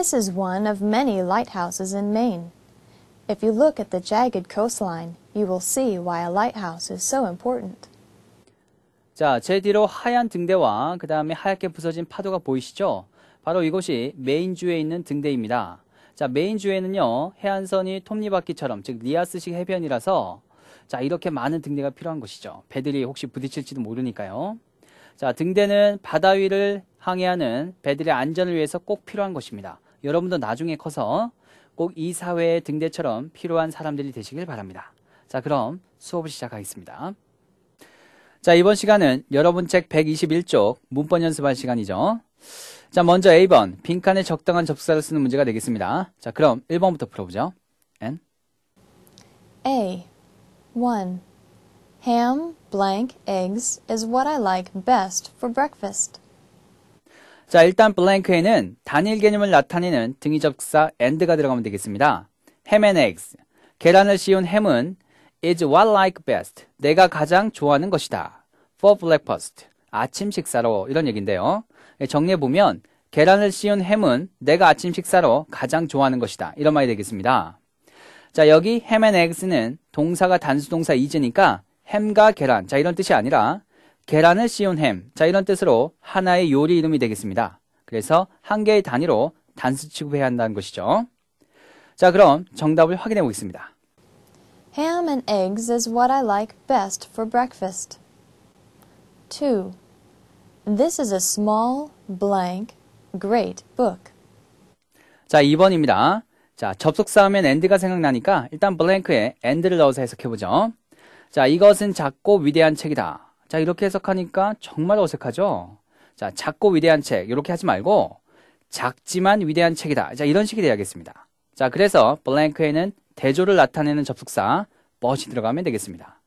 This is one of many lighthouses in Maine. If you look at the jagged coastline, you will see why a lighthouse is so important. 자, 제 뒤로 하얀 등대와 그 다음에 하얗게 부서진 파도가 보이시죠? 바로 이곳이 메인주에 있는 등대입니다. 자, 메인주에는요, 해안선이 톱니바퀴처럼, 즉, 리아스식 해변이라서, 자, 이렇게 많은 등대가 필요한 것이죠. 배들이 혹시 부딪힐지도 모르니까요. 자, 등대는 바다 위를 항해하는 배들의 안전을 위해서 꼭 필요한 것입니다. 여러분도 나중에 커서 꼭 이 사회의 등대처럼 필요한 사람들이 되시길 바랍니다. 자, 그럼 수업을 시작하겠습니다. 자, 이번 시간은 여러분 책 121쪽 문법 연습할 시간이죠. 자, 먼저 A번 빈칸에 적당한 접사를 쓰는 문제가 되겠습니다. 자, 그럼 1번부터 풀어보죠. N A 1 Ham, blank, eggs is what I like best for breakfast. 자, 일단 블랭크에는 단일 개념을 나타내는 등이접사 and가 들어가면 되겠습니다. ham and eggs. 계란을 씌운 햄은 is what I like best. 내가 가장 좋아하는 것이다. for breakfast. 아침 식사로 이런 얘기인데요. 예, 정리해 보면 계란을 씌운 햄은 내가 아침 식사로 가장 좋아하는 것이다. 이런 말이 되겠습니다. 자, 여기 ham and eggs는 동사가 단수 동사 이즈니까 햄과 계란. 자, 이런 뜻이 아니라 계란을 씌운 햄. 자, 이런 뜻으로 하나의 요리 이름이 되겠습니다. 그래서 한 개의 단위로 단수 취급해야 한다는 것이죠. 자, 그럼 정답을 확인해 보겠습니다. Ham and eggs is what I like best for breakfast. 2. This is a small, blank, great book. 자, 2번입니다. 자, 접속사 하면 end가 생각나니까 일단 blank에 end를 넣어서 해석해 보죠. 자, 이것은 작고 위대한 책이다. 자, 이렇게 해석하니까 정말 어색하죠? 자, 작고 위대한 책, 이렇게 하지 말고, 작지만 위대한 책이다. 자, 이런 식이 돼야겠습니다. 자, 그래서 블랭크에는 대조를 나타내는 접속사, but이 들어가면 되겠습니다.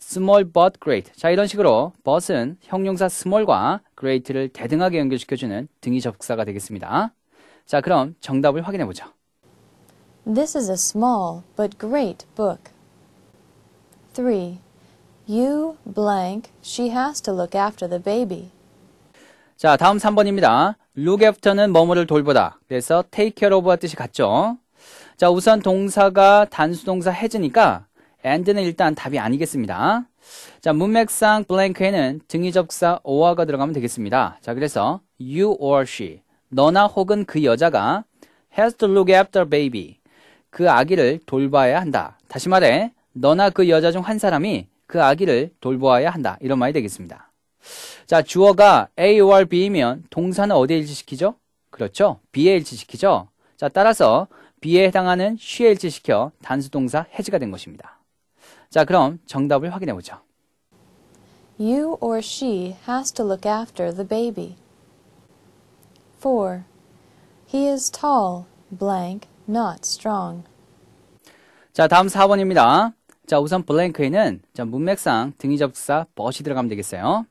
small but great. 자, 이런 식으로 but은 형용사 small과 great를 대등하게 연결시켜주는 등이 접속사가 되겠습니다. 자, 그럼 정답을 확인해보죠. This is a small but great book. 3. You blank. She has to look after the baby. 자, 다음 3번입니다. look after는 머무를 돌보다. 그래서 take care of와 뜻이 같죠? 자, 우선 동사가 단수동사 해지니까 and는 일단 답이 아니겠습니다. 자, 문맥상 블랭크에는 등위접사 or가 들어가면 되겠습니다. 자, 그래서 you or she, 너나 혹은 그 여자가 has to look after baby, 그 아기를 돌봐야 한다. 다시 말해, 너나 그 여자 중 한 사람이 그 아기를 돌보아야 한다. 이런 말이 되겠습니다. 자, 주어가 A or B이면 동사는 어디에 일치시키죠? 그렇죠. B에 일치시키죠. 자, 따라서 B에 해당하는 she에 일치시켜 단수동사 해지가 된 것입니다. 자, 그럼 정답을 확인해 보죠. You or she has to look after the baby. 4. He is tall, blank, not strong. 자, 다음 4번입니다. 자, 우선 블랭크에는 자, 문맥상 등위 접사 but이 들어가면 되겠어요.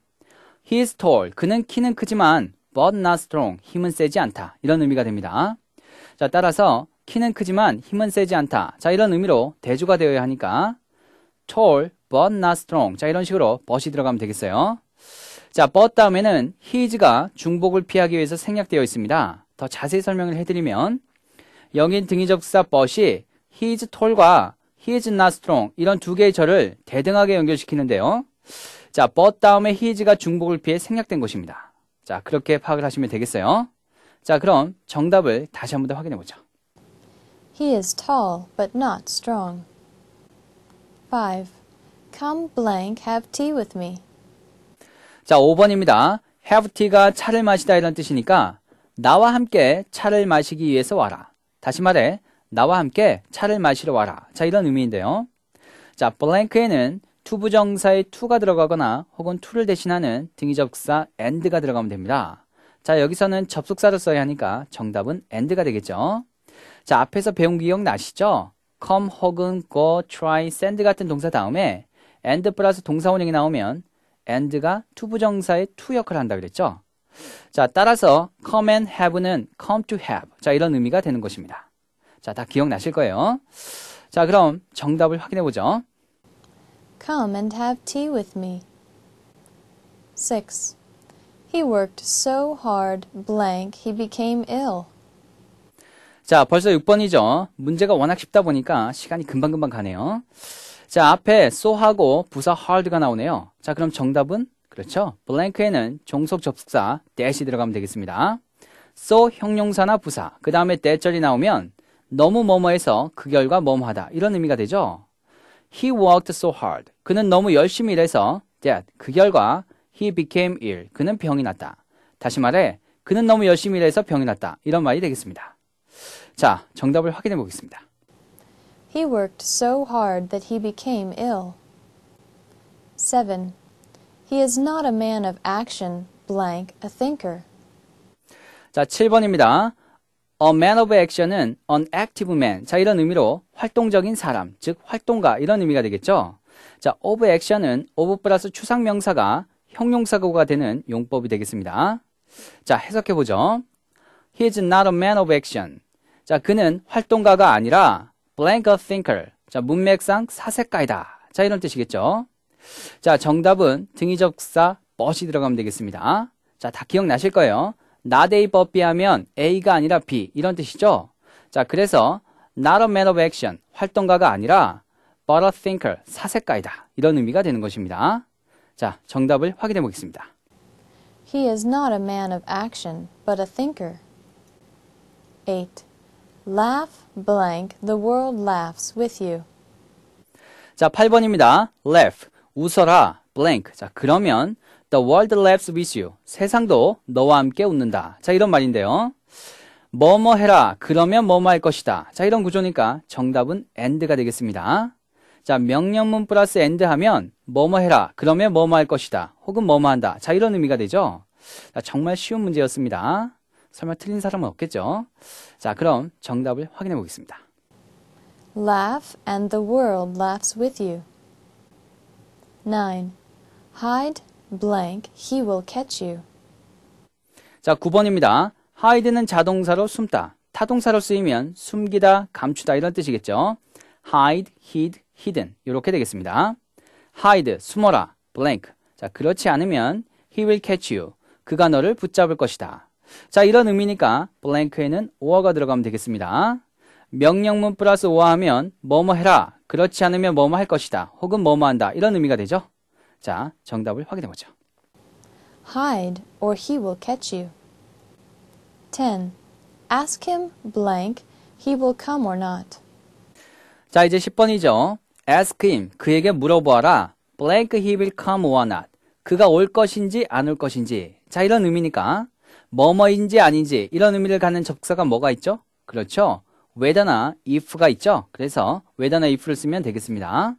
He is tall. 그는 키는 크지만 but not strong. 힘은 세지 않다. 이런 의미가 됩니다. 자, 따라서 키는 크지만 힘은 세지 않다. 자, 이런 의미로 대주가 되어야 하니까 tall but not strong. 자, 이런 식으로 but이 들어가면 되겠어요. 자, but 다음에는 his가 중복을 피하기 위해서 생략되어 있습니다. 더 자세히 설명을 해드리면 영인 등위 접사 but이 his tall과 he is not strong 이런 두 개의 절을 대등하게 연결시키는데요. 자, but 다음에 he s 가 중복을 피해 생략된 것입니다. 자, 그렇게 파악을 하시면 되겠어요. 자, 그럼 정답을 다시 한 번 더 확인해 보죠. He is tall but not strong. 5. Come blank have tea with me. 자, 5번입니다. have tea가 차를 마시다 이런 뜻이니까 나와 함께 차를 마시기 위해서 와라. 다시 말해 나와 함께 차를 마시러 와라. 자, 이런 의미인데요. 자, blank에는 투 부정사의 to가 들어가거나 혹은 to를 대신하는 등이접속사 and가 들어가면 됩니다. 자, 여기서는 접속사를 써야 하니까 정답은 and가 되겠죠. 자, 앞에서 배운 기억 나시죠? come 혹은 go, try, send 같은 동사 다음에 and 플러스 동사 원형이 나오면 and가 투 부정사의 to 역할을 한다 그랬죠. 자, 따라서 come and have는 come to have. 자, 이런 의미가 되는 것입니다. 자, 다 기억나실 거예요. 자, 그럼 정답을 확인해 보죠. Come and have tea with me. 6. He worked so hard, blank, he became ill. 자, 벌써 6번이죠. 문제가 워낙 쉽다 보니까 시간이 금방금방 가네요. 자, 앞에 so하고 부사 hard가 나오네요. 자, 그럼 정답은? 그렇죠. blank에는 종속 접속사 dash 들어가면 되겠습니다. so 형용사나 부사, 그 다음에 대절이 나오면 너무 뭐뭐해서 그 결과 뭐뭐하다 이런 의미가 되죠. He worked so hard. 그는 너무 열심히 일해서 that 그 결과 he became ill. 그는 병이 났다. 다시 말해 그는 너무 열심히 일해서 병이 났다. 이런 말이 되겠습니다. 자, 정답을 확인해 보겠습니다. He worked so hard that he became ill. 7. He is not a man of action, blank, a thinker. 자, 7번입니다. A man of action은 an active man. 자, 이런 의미로 활동적인 사람, 즉 활동가 이런 의미가 되겠죠. 자, of action은 of 플러스 추상 명사가 형용사고가 되는 용법이 되겠습니다. 자, 해석해 보죠. He is not a man of action. 자, 그는 활동가가 아니라 blank thinker. 자, 문맥상 사색가이다. 자, 이런 뜻이겠죠. 자, 정답은 등이적사 b u 이 들어가면 되겠습니다. 자, 다 기억나실 거예요. not A but B 하면 A가 아니라 B 이런 뜻이죠. 자, 그래서 not a man of action, 활동가가 아니라 but a thinker, 사색가이다. 이런 의미가 되는 것입니다. 자, 정답을 확인해 보겠습니다. He is not a man of action, but a thinker. 8. Laugh blank, the world laughs with you. 자, 8번입니다. laugh, 웃어라, blank. 자, 그러면 The world laughs with you. 세상도 너와 함께 웃는다. 자, 이런 말인데요. 뭐뭐 해라. 그러면 뭐뭐 할 것이다. 자, 이런 구조니까 정답은 and가 되겠습니다. 자, 명령문 플러스 and 하면 뭐뭐 해라. 그러면 뭐뭐 할 것이다. 혹은 뭐뭐 한다. 자, 이런 의미가 되죠. 자, 정말 쉬운 문제였습니다. 설마 틀린 사람은 없겠죠? 자, 그럼 정답을 확인해 보겠습니다. Laugh and the world laughs with you. 9. Hide blank, he will catch you. 자, 9번입니다. 하이드는 자동사로 숨다. 타동사로 쓰이면 숨기다, 감추다 이런 뜻이겠죠. hide, hid, hidden 이렇게 되겠습니다. hide, 숨어라, blank. 자, 그렇지 않으면 he will catch you. 그가 너를 붙잡을 것이다. 자, 이런 의미니까 blank에는 오어가 들어가면 되겠습니다. 명령문 플러스 오어 하면 뭐뭐 해라. 그렇지 않으면 뭐뭐 할 것이다. 혹은 뭐뭐 한다. 이런 의미가 되죠. 자, 정답을 확인해 보죠. Hide or he will catch you. 10. Ask him blank he will come or not. 자, 이제 10번이죠. Ask him 그에게 물어보아라. blank he will come or not. 그가 올 것인지 안 올 것인지. 자, 이런 의미니까 뭐뭐인지 아닌지 이런 의미를 갖는 접사가 뭐가 있죠? 그렇죠. whether나 if가 있죠. 그래서 whether나 if를 쓰면 되겠습니다.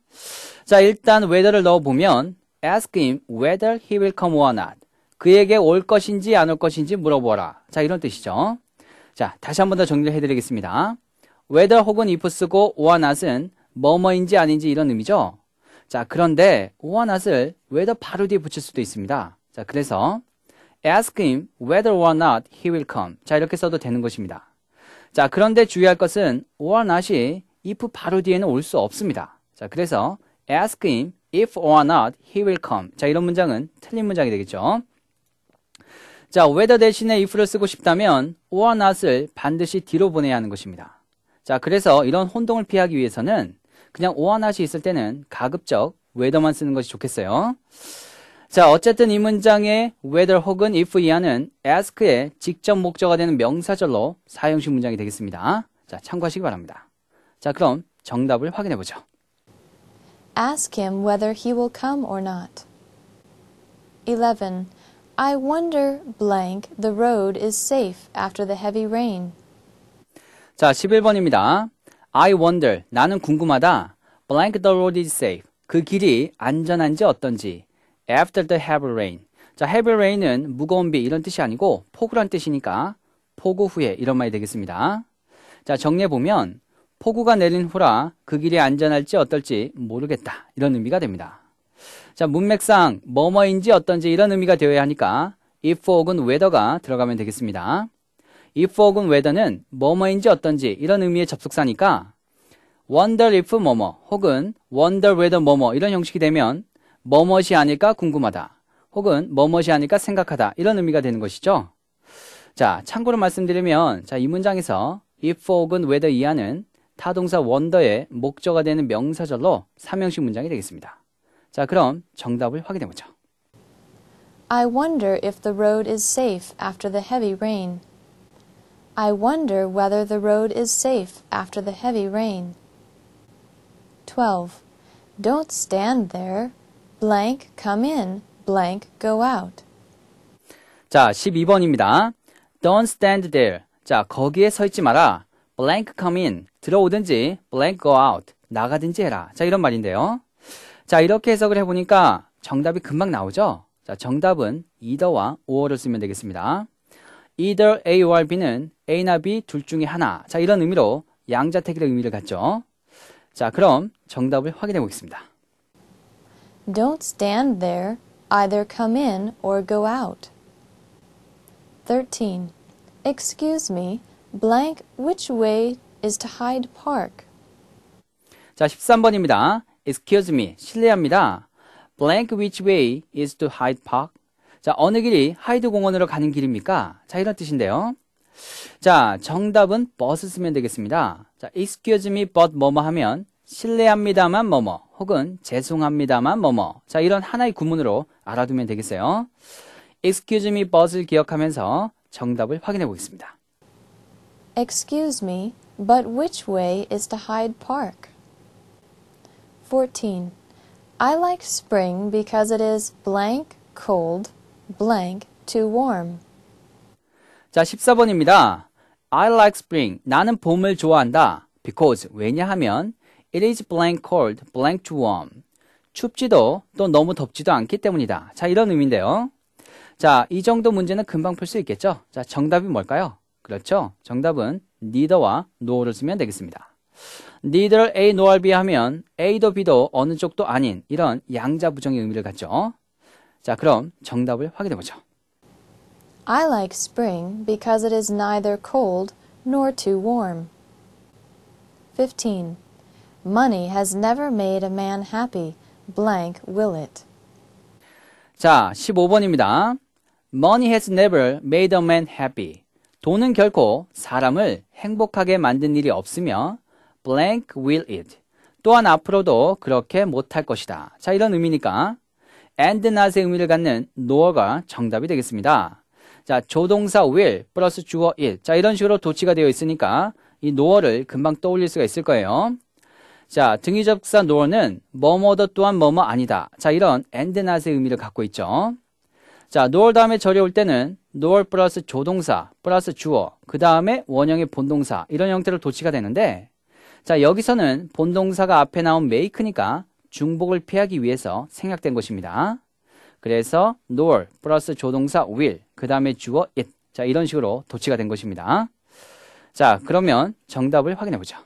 자, 일단 whether를 넣어보면 ask him whether he will come or not. 그에게 올 것인지 안 올 것인지 물어보라. 자, 이런 뜻이죠. 자, 다시 한 번 더 정리를 해드리겠습니다. whether 혹은 if 쓰고 or not은 뭐뭐인지 아닌지 이런 의미죠. 자, 그런데 or not을 whether 바로 뒤에 붙일 수도 있습니다. 자, 그래서 ask him whether or not he will come. 자, 이렇게 써도 되는 것입니다. 자, 그런데 주의할 것은 or not이 if 바로 뒤에는 올 수 없습니다. 자, 그래서 ask him if or not he will come. 자, 이런 문장은 틀린 문장이 되겠죠. 자, whether 대신에 if를 쓰고 싶다면 or not을 반드시 뒤로 보내야 하는 것입니다. 자, 그래서 이런 혼동을 피하기 위해서는 그냥 or not이 있을 때는 가급적 whether만 쓰는 것이 좋겠어요. 자, 어쨌든 이 문장의 whether 혹은 if 이하는 ask의 직접 목적가 되는 명사절로 사용식 문장이 되겠습니다. 자, 참고하시기 바랍니다. 자, 그럼 정답을 확인해 보죠. Ask him whether he will come or not. 11. I wonder blank the road is safe after the heavy rain. 자, 11번입니다. I wonder, 나는 궁금하다. blank the road is safe. 그 길이 안전한지 어떤지. after the heavy rain. 자, heavy rain은 무거운 비 이런 뜻이 아니고 폭우란 뜻이니까 폭우 후에 이런 말이 되겠습니다. 자, 정리해 보면 폭우가 내린 후라 그 길이 안전할지 어떨지 모르겠다. 이런 의미가 됩니다. 자, 문맥상 뭐뭐인지 어떤지 이런 의미가 되어야 하니까 if 혹은 whether가 들어가면 되겠습니다. if 혹은 whether는 뭐뭐인지 어떤지 이런 의미의 접속사니까 wonder if 뭐뭐 혹은 wonder whether 뭐뭐 이런 형식이 되면 뭐뭐시 아닐까 궁금하다 혹은 뭐뭐시 아닐까 생각하다 이런 의미가 되는 것이죠. 자, 참고로 말씀드리면 자, 이 문장에서 if 혹은 whether 이하는 타동사 원더의 목적어 되는 명사절로 삼형식 문장이 되겠습니다. 자, 그럼 정답을 확인해 보죠. I wonder if the road is safe after the heavy rain. I wonder whether the road is safe after the heavy rain. 12. Don't stand there. blank come in, blank go out. 자, 12번입니다. Don't stand there. 자, 거기에 서 있지 마라. blank come in. 들어오든지 blank go out 나가든지 해라. 자 이런 말인데요. 자 이렇게 해석을 해보니까 정답이 금방 나오죠. 자 정답은 either와 or를 쓰면 되겠습니다. either A와 B는 A나 B 둘 중에 하나. 자 이런 의미로 양자택일의 의미를 갖죠. 자 그럼 정답을 확인해 보겠습니다. Don't stand there. Either come in or go out. 13. Excuse me. Blank which way is to Hyde Park. 자, 13번입니다. Excuse me. 실례합니다. blank which way is to Hyde Park? 자, 어느 길이 하이드 공원으로 가는 길입니까? 자, 이런 뜻인데요. 자, 정답은 버스 쓰면 되겠습니다. 자, excuse me but 뭐뭐 하면 실례합니다만 뭐뭐 혹은 죄송합니다만 뭐뭐 자, 이런 하나의 구문으로 알아두면 되겠어요. excuse me but을 기억하면서 정답을 확인해 보겠습니다. excuse me But which way is to Hyde Park? 14. I like spring because it is blank cold, blank too warm. 자, 14번입니다. I like spring. 나는 봄을 좋아한다. Because 왜냐하면 it is blank cold, blank too warm. 춥지도 또 너무 덥지도 않기 때문이다. 자, 이런 의미인데요. 자, 이 정도 문제는 금방 풀 수 있겠죠? 자, 정답이 뭘까요? 그렇죠? 정답은 neither와 no를 쓰면 되겠습니다. neither A nor B 하면 A도 B도 어느 쪽도 아닌 이런 양자 부정의 의미를 갖죠. 자, 그럼 정답을 확인해 보죠. I like spring because it is neither cold nor too warm. 15. Money has never made a man happy. blank will it. 자, 15번입니다. Money has never made a man happy. 돈은 결코 사람을 행복하게 만든 일이 없으며 blank will it. 또한 앞으로도 그렇게 못할 것이다. 자, 이런 의미니까 and not의 의미를 갖는 no가 정답이 되겠습니다. 자, 조동사 will 플러스 주어 it. 자, 이런 식으로 도치가 되어 있으니까 이 no를 금방 떠올릴 수가 있을 거예요. 자, 등위접사 no는 뭐뭐도 또한 뭐 뭐 아니다. 자, 이런 and not의 의미를 갖고 있죠. 자, no 다음에 절이 올 때는 노얼 플러스 조동사 플러스 주어 그 다음에 원형의 본동사 이런 형태로 도치가 되는데 자 여기서는 본동사가 앞에 나온 make니까 중복을 피하기 위해서 생략된 것입니다. 그래서 노얼 플러스 조동사 will 그 다음에 주어 it 자 이런 식으로 도치가 된 것입니다. 자 그러면 정답을 확인해 보죠.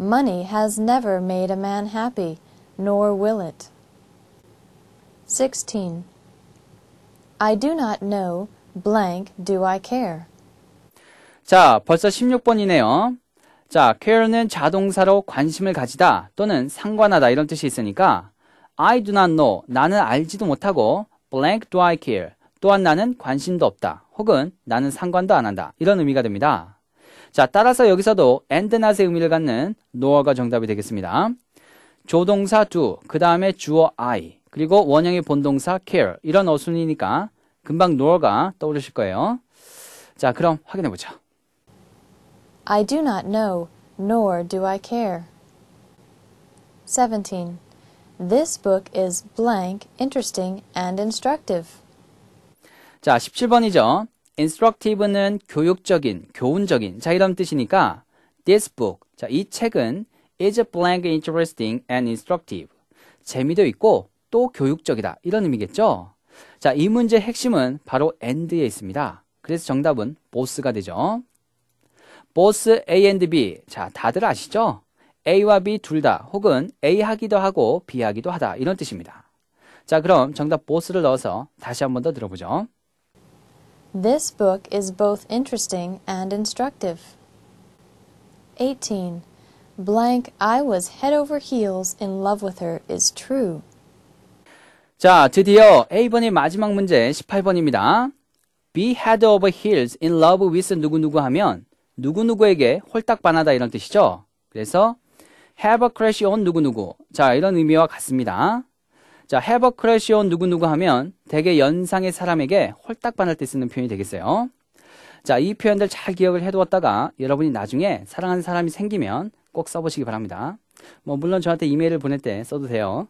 Money has never made a man happy, nor will it. 16. I do not know blank do I care. 자, 벌써 16번이네요. 자, care는 자동사로 관심을 가지다 또는 상관하다 이런 뜻이 있으니까 I do not know, 나는 알지도 못하고 blank do I care, 또한 나는 관심도 없다 혹은 나는 상관도 안 한다 이런 의미가 됩니다. 자, 따라서 여기서도 and not의 의미를 갖는 no어가 정답이 되겠습니다. 조동사 do, 그 다음에 주어 I, 그리고 원형의 본동사 care 이런 어순이니까 금방 nor가 떠오르실 거예요. 자, 그럼 확인해 보죠. I do not know, nor do I care. 17. This book is blank, interesting and instructive. 자, 17번이죠. instructive는 교육적인, 교훈적인. 자, 이런 뜻이니까 this book. 자, 이 책은 is blank, interesting and instructive. 재미도 있고 또 교육적이다. 이런 의미겠죠? 자, 이 문제의 핵심은 바로 and에 있습니다. 그래서 정답은 보스가 되죠. 보스 A and B. 자, 다들 아시죠? A와 B 둘 다 혹은 A 하기도 하고 B 하기도 하다. 이런 뜻입니다. 자, 그럼 정답 보스를 넣어서 다시 한 번 더 들어보죠. This book is both interesting and instructive. 18. Blank I was head over heels in love with her is true. 자, 드디어 A번의 마지막 문제 18번입니다. Be head over heels in love with 누구누구 하면 누구누구에게 홀딱 반하다 이런 뜻이죠. 그래서 have a crush on 누구누구. 자, 이런 의미와 같습니다. 자, have a crush on 누구누구 하면 대개 연상의 사람에게 홀딱 반할 때 쓰는 표현이 되겠어요. 자, 이 표현들 잘 기억을 해두었다가 여러분이 나중에 사랑하는 사람이 생기면 꼭 써보시기 바랍니다. 뭐, 물론 저한테 이메일을 보낼 때 써도 돼요.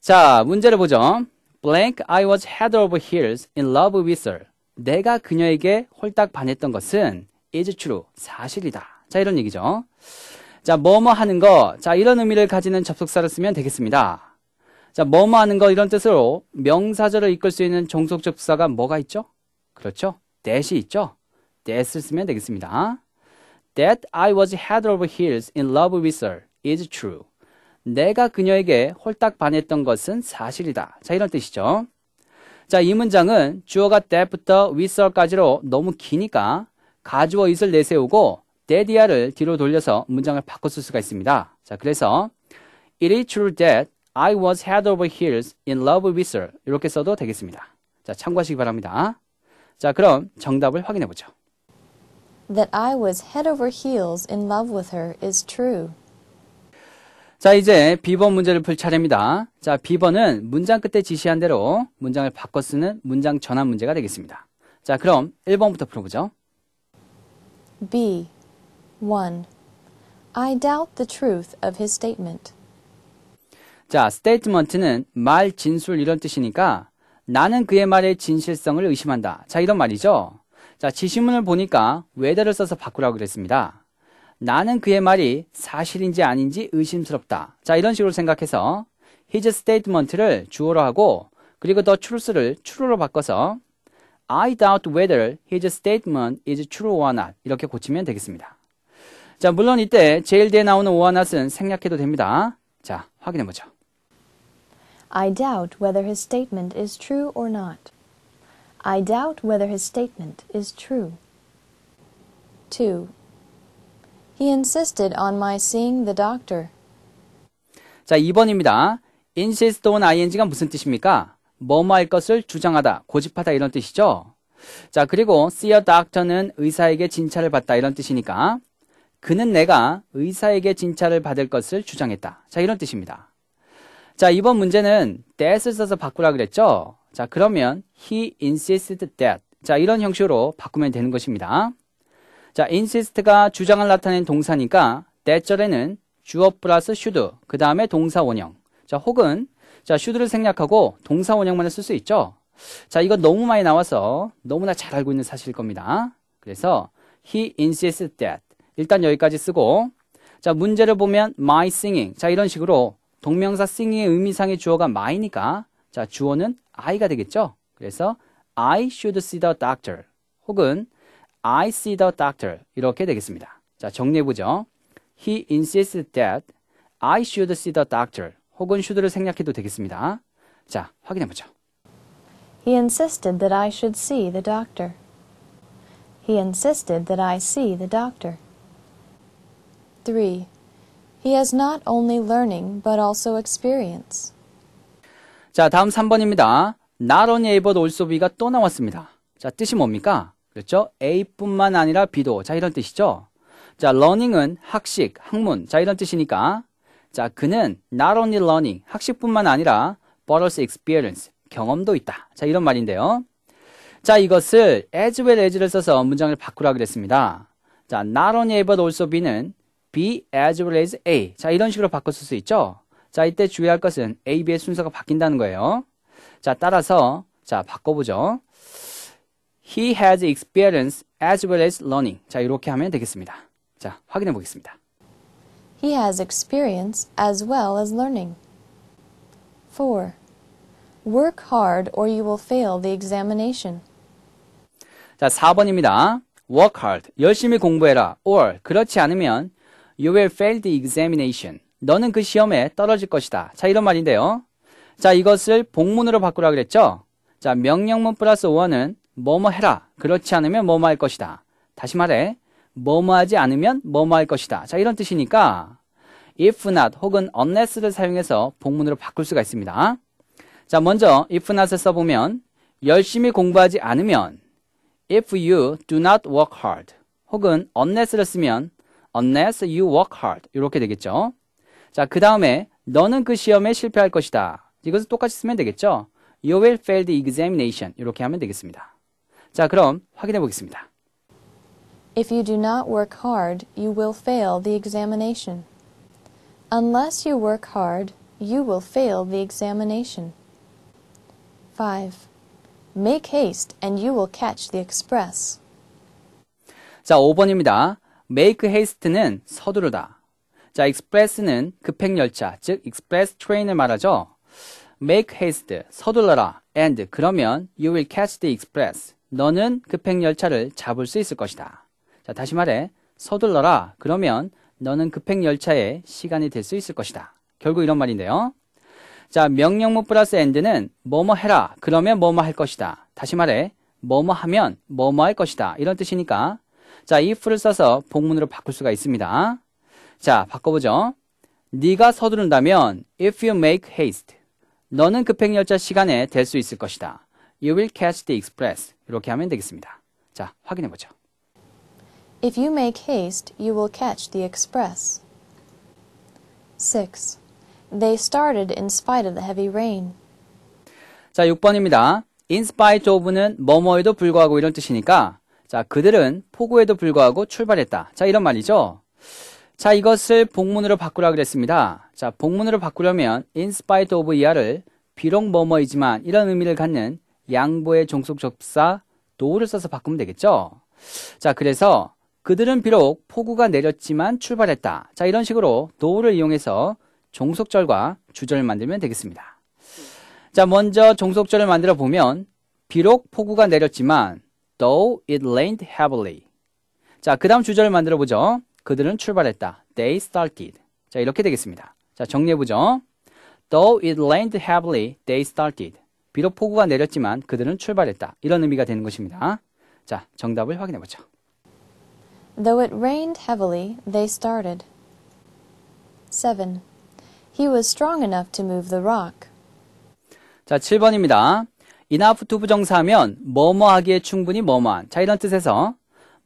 자, 문제를 보죠. Blank, I was head over heels in love with her. 내가 그녀에게 홀딱 반했던 것은 is true, 사실이다. 자, 이런 얘기죠. 자, 뭐뭐 하는 거. 자, 이런 의미를 가지는 접속사를 쓰면 되겠습니다. 자, 뭐뭐 하는 거 이런 뜻으로 명사절을 이끌 수 있는 종속 접속사가 뭐가 있죠? 그렇죠. that이 있죠. that을 쓰면 되겠습니다. That I was head over heels in love with her is true. 내가 그녀에게 홀딱 반했던 것은 사실이다. 자, 이런 뜻이죠. 자, 이 문장은 주어가 that부터 with까지로 너무 기니까 가주어 it을 내세우고 that이야를 뒤로 돌려서 문장을 바꿔 쓸 수가 있습니다. 자, 그래서 It is true that I was head over heels in love with her. 이렇게 써도 되겠습니다. 자, 참고하시기 바랍니다. 자, 그럼 정답을 확인해 보죠. That I was head over heels in love with her is true. 자, 이제 비번 문제를 풀 차례입니다. 자, 비번은 문장 끝에 지시한 대로 문장을 바꿔 쓰는 문장 전환 문제가 되겠습니다. 자, 그럼 1번부터 풀어보죠. B. 1. I doubt the truth of his statement. 자, statement는 말, 진술 이런 뜻이니까 나는 그의 말의 진실성을 의심한다. 자, 이런 말이죠. 자, 지시문을 보니까 whether를 써서 바꾸라고 그랬습니다. 나는 그의 말이 사실인지 아닌지 의심스럽다. 자, 이런 식으로 생각해서 his statement를 주어로 하고 그리고 더 truth를 true로 바꿔서 I doubt whether his statement is true or not 이렇게 고치면 되겠습니다. 자, 물론 이때 제일 뒤에 나오는 or not은 생략해도 됩니다. 자, 확인해 보죠. I doubt whether his statement is true or not. I doubt whether his statement is true. 2. He insisted on my seeing the doctor. 자, 2번입니다. insist on ing가 무슨 뜻입니까? 뭐뭐 할 것을 주장하다, 고집하다 이런 뜻이죠. 자, 그리고 see a doctor는 의사에게 진찰을 받다 이런 뜻이니까 그는 내가 의사에게 진찰을 받을 것을 주장했다. 자, 이런 뜻입니다. 자, 이번 문제는 that을 써서 바꾸라 그랬죠? 자, 그러면 he insisted that. 자, 이런 형식으로 바꾸면 되는 것입니다. 자, insist가 주장을 나타낸 동사니까 대절에는 주어 플러스 should, 그 다음에 동사 원형. 자, 혹은 자, should를 생략하고 동사 원형만을 쓸 수 있죠. 자, 이건 너무 많이 나와서 너무나 잘 알고 있는 사실일 겁니다. 그래서 he insists that 일단 여기까지 쓰고 자, 문제를 보면 my singing. 자, 이런 식으로 동명사 singing의 의미상의 주어가 my니까 자, 주어는 I가 되겠죠. 그래서 I should see the doctor 혹은 I see the doctor 이렇게 되겠습니다. 자 정리해보죠. He insists that I should see the doctor 혹은 should를 생략해도 되겠습니다. 자 확인해보죠. He insisted that I should see the doctor. He insisted that I see the doctor. 3. He has not only learning but also experience. 자, 다음 3번입니다. not only able also be가 또 나왔습니다. 자, 뜻이 뭡니까? 그렇죠? A뿐만 아니라 B도 자 이런 뜻이죠. 자 learning은 학식, 학문 자 이런 뜻이니까 자 그는 not only learning 학식뿐만 아니라 but also experience 경험도 있다. 자 이런 말인데요. 자 이것을 as well as를 써서 문장을 바꾸라 그랬습니다. 자 not only A but also B는 B as well as A 자 이런 식으로 바꿨을수 있죠. 자 이때 주의할 것은 A, B의 순서가 바뀐다는 거예요. 자 따라서 자 바꿔보죠. He has experience as well as learning. 자, 이렇게 하면 되겠습니다. 자, 확인해 보겠습니다. He has experience as well as learning. 4. Work hard or you will fail the examination. 자, 4번입니다. Work hard. 열심히 공부해라. or 그렇지 않으면 you will fail the examination. 너는 그 시험에 떨어질 것이다. 자, 이런 말인데요. 자, 이것을 복문으로 바꾸라 그랬죠? 자, 명령문 플러스 원은 뭐뭐 해라. 그렇지 않으면 뭐뭐 할 것이다. 다시 말해, 뭐뭐 하지 않으면 뭐뭐 할 것이다. 자, 이런 뜻이니까 if not 혹은 unless를 사용해서 복문으로 바꿀 수가 있습니다. 자, 먼저 if not을 써보면 열심히 공부하지 않으면 if you do not work hard 혹은 unless를 쓰면 unless you work hard 이렇게 되겠죠. 자, 그 다음에 너는 그 시험에 실패할 것이다. 이것을 똑같이 쓰면 되겠죠. You will fail the examination 이렇게 하면 되겠습니다. 자, 그럼 확인해 보겠습니다. If you do not work hard, you will fail the examination. Unless you work hard, you will fail the examination. 5. Make haste and you will catch the express. 자, 5번입니다. make haste는 서두르다. 자, express는 급행열차, 즉 express train을 말하죠. make haste, 서둘러라, and 그러면 you will catch the express. 너는 급행열차를 잡을 수 있을 것이다. 자, 다시 말해, 서둘러라. 그러면 너는 급행열차의 시간이 될 수 있을 것이다. 결국 이런 말인데요. 자, 명령문 플러스 엔드는 뭐뭐 해라. 그러면 뭐뭐 할 것이다. 다시 말해, 뭐뭐 하면 뭐뭐 할 것이다. 이런 뜻이니까, 자, if를 써서 복문으로 바꿀 수가 있습니다. 자, 바꿔보죠. 네가 서두른다면 if you make haste. 너는 급행열차 시간에 될 수 있을 것이다. You will catch the express. 이렇게 하면 되겠습니다. 자, 확인해 보죠. If you make haste, you will catch the express. 6. They started in spite of the heavy rain. 자, 6번입니다. in spite of는 뭐뭐에도 불구하고 이런 뜻이니까 자, 그들은 폭우에도 불구하고 출발했다. 자, 이런 말이죠. 자, 이것을 복문으로 바꾸라 그랬습니다. 자, 복문으로 바꾸려면 in spite of 이하를 비록 뭐뭐이지만 이런 의미를 갖는 양보의 종속 접사 도우를 써서 바꾸면 되겠죠. 자, 그래서 그들은 비록 폭우가 내렸지만 출발했다. 자, 이런 식으로 도우를 이용해서 종속절과 주절을 만들면 되겠습니다. 자, 먼저 종속절을 만들어 보면 비록 폭우가 내렸지만 though it rained heavily. 자, 그다음 주절을 만들어 보죠. 그들은 출발했다. They started. 자, 이렇게 되겠습니다. 자, 정리해 보죠. Though it rained heavily, they started. 비록 폭우가 내렸지만 그들은 출발했다. 이런 의미가 되는 것입니다. 자, 정답을 확인해 보죠. Though it rained heavily, they started. 7. He was strong enough to move the rock. 자, 7번입니다. enough to 부정사하면 뭐뭐하기에 충분히 뭐뭐한. 자, 이런 뜻에서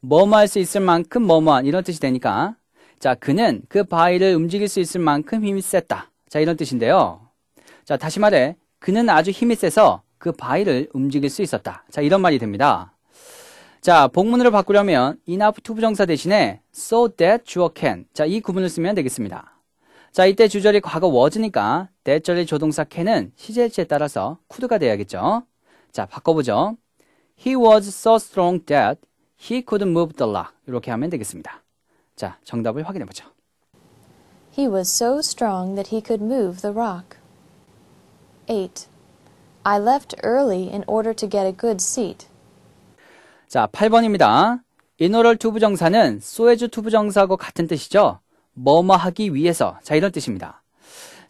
뭐뭐할 수 있을 만큼 뭐뭐한 이런 뜻이 되니까 자, 그는 그 바위를 움직일 수 있을 만큼 힘이 셌다. 자, 이런 뜻인데요. 자, 다시 말해 그는 아주 힘이 세서 그 바위를 움직일 수 있었다. 자, 이런 말이 됩니다. 자, 복문으로 바꾸려면 enough to 부정사 대신에 so that 주어 can. 자, 이 구분을 쓰면 되겠습니다. 자, 이때 주절이 과거 was니까 that절의 조동사 can은 시제일치에 따라서 could가 돼야겠죠. 자, 바꿔보죠. He was so strong that he could move the rock. 이렇게 하면 되겠습니다. 자, 정답을 확인해보죠. He was so strong that he could move the rock. 8. I left early in order to get a good seat. 자, 8번입니다. 인어럴 투부정사는 소에주 투부정사하고 같은 뜻이죠. 뭐뭐 하기 위해서. 자, 이런 뜻입니다.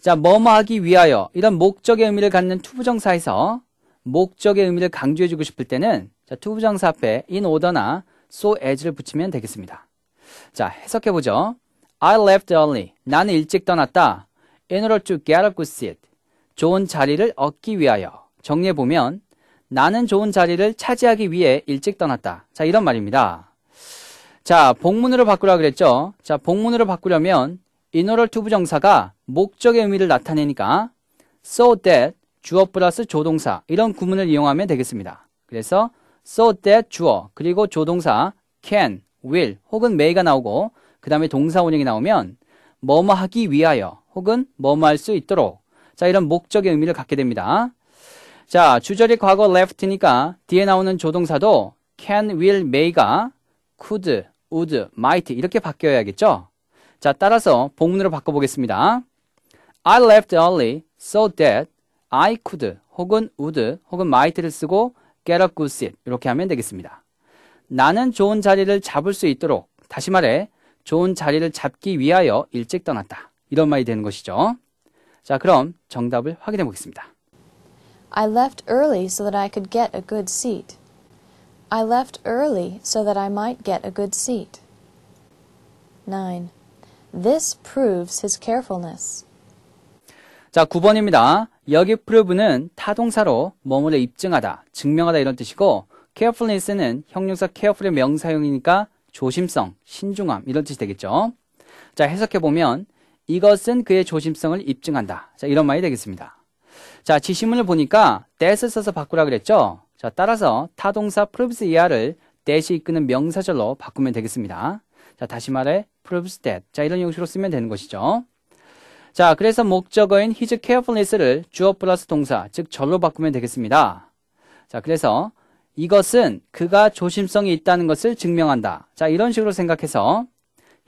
자, 뭐뭐 하기 위하여 이런 목적의 의미를 갖는 투부정사에서 목적의 의미를 강조해주고 싶을 때는 자, 투부정사 앞에 in order나 so as를 붙이면 되겠습니다. 자, 해석해보죠. I left early. 나는 일찍 떠났다. In order to get a good seat. 좋은 자리를 얻기 위하여. 정리해보면 나는 좋은 자리를 차지하기 위해 일찍 떠났다. 자, 이런 말입니다. 자, 복문으로 바꾸라 그랬죠? 자, 복문으로 바꾸려면 이노럴 투부정사가 목적의 의미를 나타내니까 so that 주어 플러스 조동사 이런 구문을 이용하면 되겠습니다. 그래서 so that 주어 그리고 조동사 can, will 혹은 may가 나오고 그 다음에 동사 원형이 나오면 뭐뭐 하기 위하여 혹은 뭐뭐 할 수 있도록 자, 이런 목적의 의미를 갖게 됩니다. 자, 주절이 과거 left니까 뒤에 나오는 조동사도 can, will, may가 could, would, might 이렇게 바뀌어야겠죠? 자, 따라서 복문으로 바꿔보겠습니다. I left early so that I could 혹은 would 혹은 might를 쓰고 get a good seat 이렇게 하면 되겠습니다. 나는 좋은 자리를 잡을 수 있도록 다시 말해 좋은 자리를 잡기 위하여 일찍 떠났다. 이런 말이 되는 것이죠. 자, 그럼 정답을 확인해 보겠습니다. I left early so that I could get a good seat. I left early so that I might get a good seat. 9. This proves his carefulness. 자, 9번입니다. 여기 prove는 타동사로 뭐뭐를 입증하다, 증명하다 이런 뜻이고 carefulness는 형용사 careful의 명사형이니까 조심성, 신중함 이런 뜻이 되겠죠. 자, 해석해 보면 이것은 그의 조심성을 입증한다. 자, 이런 말이 되겠습니다. 자, 지시문을 보니까 that을 써서 바꾸라 그랬죠? 자, 따라서 타동사 proves er를 that이 이끄는 명사절로 바꾸면 되겠습니다. 자, 다시 말해 proves that. 자, 이런 형식으로 쓰면 되는 것이죠. 자, 그래서 목적어인 his carefulness를 주어 플러스 동사, 즉 절로 바꾸면 되겠습니다. 자, 그래서 이것은 그가 조심성이 있다는 것을 증명한다. 자, 이런 식으로 생각해서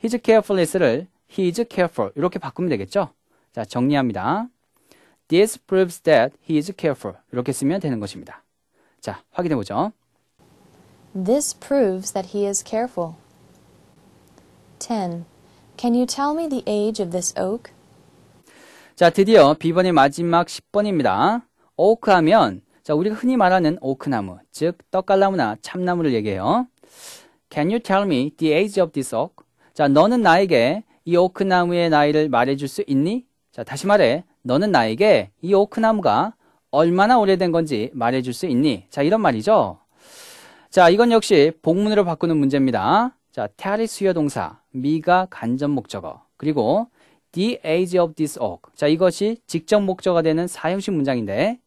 his carefulness를 He is careful. 이렇게 바꾸면 되겠죠? 자, 정리합니다. This proves that he is careful. 이렇게 쓰면 되는 것입니다. 자, 확인해 보죠. This proves that he is careful. 10. Can you tell me the age of this oak? 자, 드디어 B번의 마지막 10번입니다. 오크 하면 자, 우리가 흔히 말하는 오크나무, 즉 떡갈나무나 참나무를 얘기해요. Can you tell me the age of this oak? 자, 너는 나에게 이 오크나무의 나이를 말해줄 수 있니? 자, 다시 말해. 너는 나에게 이 오크나무가 얼마나 오래된 건지 말해줄 수 있니? 자, 이런 말이죠. 자, 이건 역시 복문으로 바꾸는 문제입니다. 자, 테아리 수여 동사, 미가 간접 목적어, 그리고 the age of this oak. 자, 이것이 직접 목적어 가 되는 사형식 문장인데,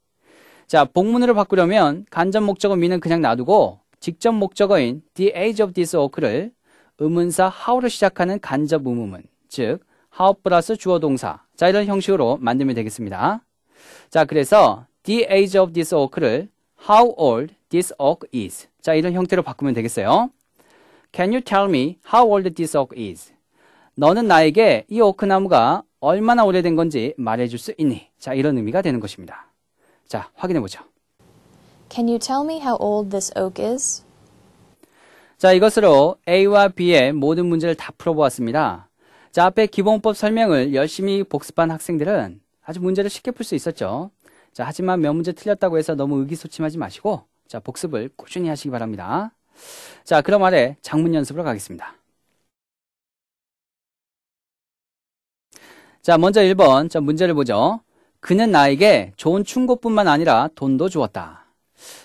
자, 복문으로 바꾸려면 간접 목적어 미는 그냥 놔두고 직접 목적어인 the age of this oak를 의문사 how로 시작하는 간접 의문문, 즉 how 플러스 주어 동사. 자, 이런 형식으로 만들면 되겠습니다. 자, 그래서 the age of this oak를 how old this oak is. 자, 이런 형태로 바꾸면 되겠어요. Can you tell me how old this oak is? 너는 나에게 이 오크나무가 얼마나 오래된 건지 말해줄 수 있니? 자, 이런 의미가 되는 것입니다. 자, 확인해 보죠. Can you tell me how old this oak is? 자, 이것으로 A와 B의 모든 문제를 다 풀어보았습니다. 자, 앞에 기본법 설명을 열심히 복습한 학생들은 아주 문제를 쉽게 풀 수 있었죠. 자, 하지만 몇 문제 틀렸다고 해서 너무 의기소침하지 마시고, 자, 복습을 꾸준히 하시기 바랍니다. 자, 그럼 아래 장문 연습으로 가겠습니다. 자, 먼저 1번. 자, 문제를 보죠. 그는 나에게 좋은 충고뿐만 아니라 돈도 주었다.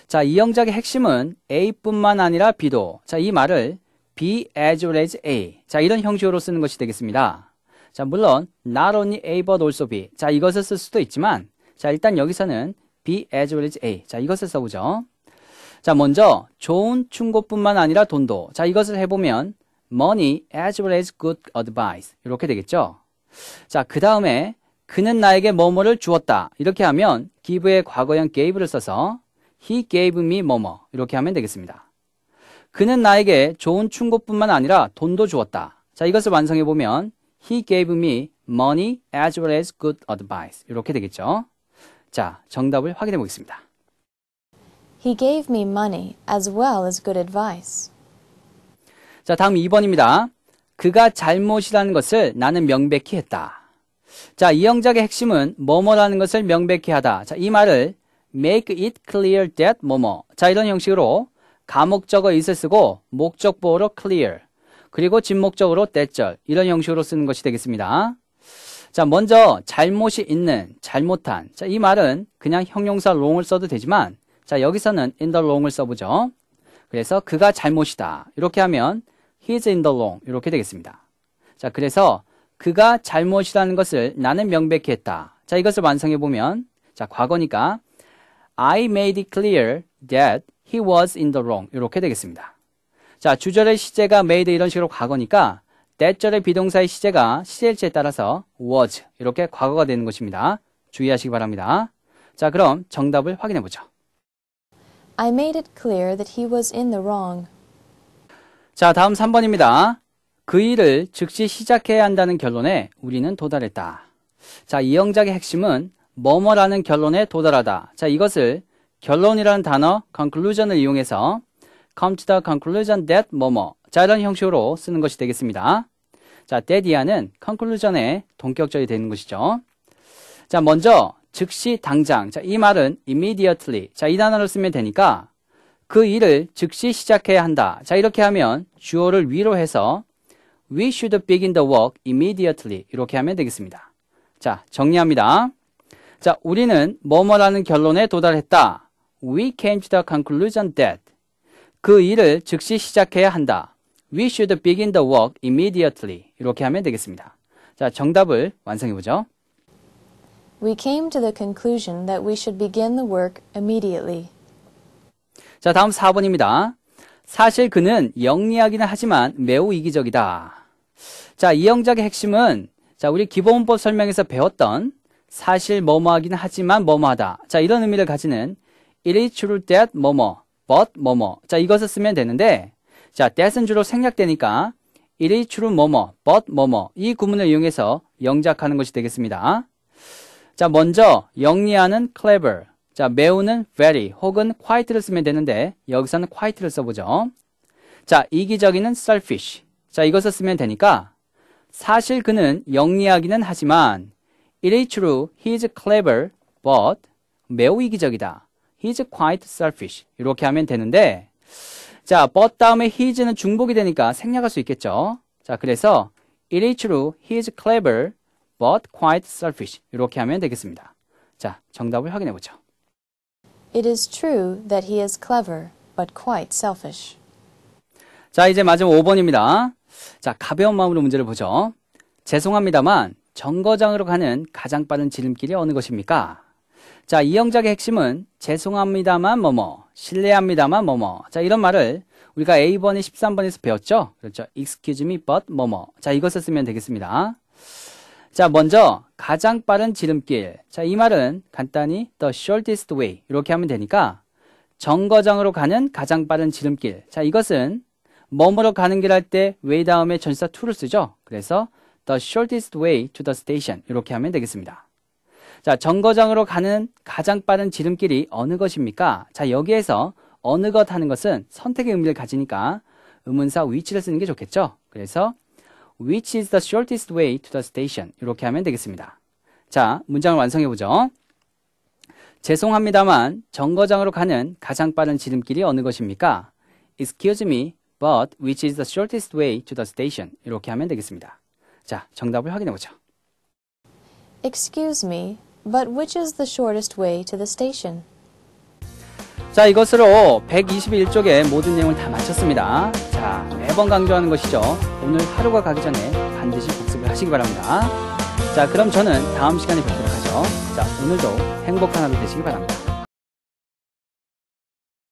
자, 이 영작의 핵심은 A뿐만 아니라 B도. 자, 이 말을 B as well as A. 자, 이런 형식으로 쓰는 것이 되겠습니다. 자, 물론 not only A but also B. 자, 이것을 쓸 수도 있지만 자, 일단 여기서는 B as well as A. 자, 이것을 써보죠. 자, 먼저 좋은 충고뿐만 아니라 돈도. 자, 이것을 해보면 money as well as good advice. 이렇게 되겠죠. 자, 그 다음에 그는 나에게 뭐뭐를 주었다. 이렇게 하면 give의 과거형 gave를 써서 He gave me 뭐뭐 이렇게 하면 되겠습니다. 그는 나에게 좋은 충고뿐만 아니라 돈도 주었다. 자 이것을 완성해 보면 He gave me money as well as good advice 이렇게 되겠죠. 자 정답을 확인해 보겠습니다. He gave me money as well as good advice. 자, 다음 2번입니다. 그가 잘못이라는 것을 나는 명백히 했다. 자, 이 영작의 핵심은 뭐뭐라는 것을 명백히 하다. 자, 이 말을 make it clear that 뭐뭐. 자, 이런 형식으로 가목적어 i t 쓰고 목적보어로 clear 그리고 진목적으로 that절 이런 형식으로 쓰는 것이 되겠습니다. 자, 먼저 잘못이 있는, 잘못한. 자, 이 말은 그냥 형용사 w o n g 을 써도 되지만 자, 여기서는 in the l o n g 을 써보죠. 그래서 그가 잘못이다. 이렇게 하면 he's in the l o n g 이렇게 되겠습니다. 자, 그래서 그가 잘못이라는 것을 나는 명백히 했다. 자, 이것을 완성해 보면 자, 과거니까 I made it clear that he was in the wrong. 이렇게 되겠습니다. 자, 주절의 시제가 made 이런 식으로 과거니까 that절의 비동사의 시제가 시제일치에 따라서 was 이렇게 과거가 되는 것입니다. 주의하시기 바랍니다. 자, 그럼 정답을 확인해 보죠. I made it clear that he was in the wrong. 자, 다음 3번입니다. 그 일을 즉시 시작해야 한다는 결론에 우리는 도달했다. 자, 이 영작의 핵심은 뭐뭐라는 결론에 도달하다. 자, 이것을 결론이라는 단어 conclusion을 이용해서 come to the conclusion that 뭐뭐. 자, 이런 형식으로 쓰는 것이 되겠습니다. 자, that 이하는 conclusion의 동격절이 되는 것이죠. 자, 먼저 즉시 당장. 자, 이 말은 immediately. 자, 이 단어를 쓰면 되니까 그 일을 즉시 시작해야 한다. 자, 이렇게 하면 주어를 위로 해서 we should begin the work immediately 이렇게 하면 되겠습니다. 자, 정리합니다. 자, 우리는 뭐뭐라는 결론에 도달했다. We came to the conclusion that 그 일을 즉시 시작해야 한다. We should begin the work immediately. 이렇게 하면 되겠습니다. 자, 정답을 완성해 보죠. We came to the conclusion that we should begin the work immediately. 자, 다음 4번입니다. 사실 그는 영리하기는 하지만 매우 이기적이다. 자, 이 영작의 핵심은 자, 우리 기본법 설명에서 배웠던 사실 뭐뭐하긴 하지만 뭐뭐하다. 자 이런 의미를 가지는 it is true that 뭐뭐, but 뭐뭐. 자 이것을 쓰면 되는데 자 that은 주로 생략되니까 it is true 뭐뭐, but 뭐뭐 이 구문을 이용해서 영작하는 것이 되겠습니다. 자 먼저 영리하는 clever, 자 매우는 very 혹은 quite를 쓰면 되는데 여기서는 quite를 써보죠. 자이기적인는 selfish. 자 이것을 쓰면 되니까 사실 그는 영리하기는 하지만 It is true, he is clever, but 매우 이기적이다. He is quite selfish. 이렇게 하면 되는데 자, but 다음에 he is는 중복이 되니까 생략할 수 있겠죠. 자, 그래서 It is true, he is clever, but quite selfish. 이렇게 하면 되겠습니다. 자, 정답을 확인해 보죠. It is true that he is clever, but quite selfish. 자, 이제 마지막 5번입니다. 자, 가벼운 마음으로 문제를 보죠. 죄송합니다만 정거장으로 가는 가장 빠른 지름길이 어느 것입니까? 자, 이 영작의 핵심은 죄송합니다만 뭐뭐, 실례합니다만 뭐뭐. 자, 이런 말을 우리가 A번에 13번에서 배웠죠? 그렇죠. excuse me but 뭐뭐. 자, 이것을 쓰면 되겠습니다. 자, 먼저 가장 빠른 지름길. 자, 이 말은 간단히 the shortest way 이렇게 하면 되니까 정거장으로 가는 가장 빠른 지름길. 자, 이것은 머무로 가는 길 할 때 way 다음에 전사 to를 쓰죠. 그래서 the shortest way to the station 이렇게 하면 되겠습니다. 자, 정거장으로 가는 가장 빠른 지름길이 어느 것입니까? 자, 여기에서 어느 것 하는 것은 선택의 의미를 가지니까 의문사 which를 쓰는 게 좋겠죠? 그래서 which is the shortest way to the station 이렇게 하면 되겠습니다. 자, 문장을 완성해 보죠. 죄송합니다만 정거장으로 가는 가장 빠른 지름길이 어느 것입니까? Excuse me, but which is the shortest way to the station? 이렇게 하면 되겠습니다. 자, 정답을 확인해 보죠. Excuse me, but which is the shortest way to the station? 자, 이것으로 121쪽의 모든 내용을 다 마쳤습니다. 자, 매번 강조하는 것이죠. 오늘 하루가 가기 전에 반드시 복습을 하시기 바랍니다. 자, 그럼 저는 다음 시간에 뵙도록 하죠. 자, 오늘도 행복한 하루 되시기 바랍니다.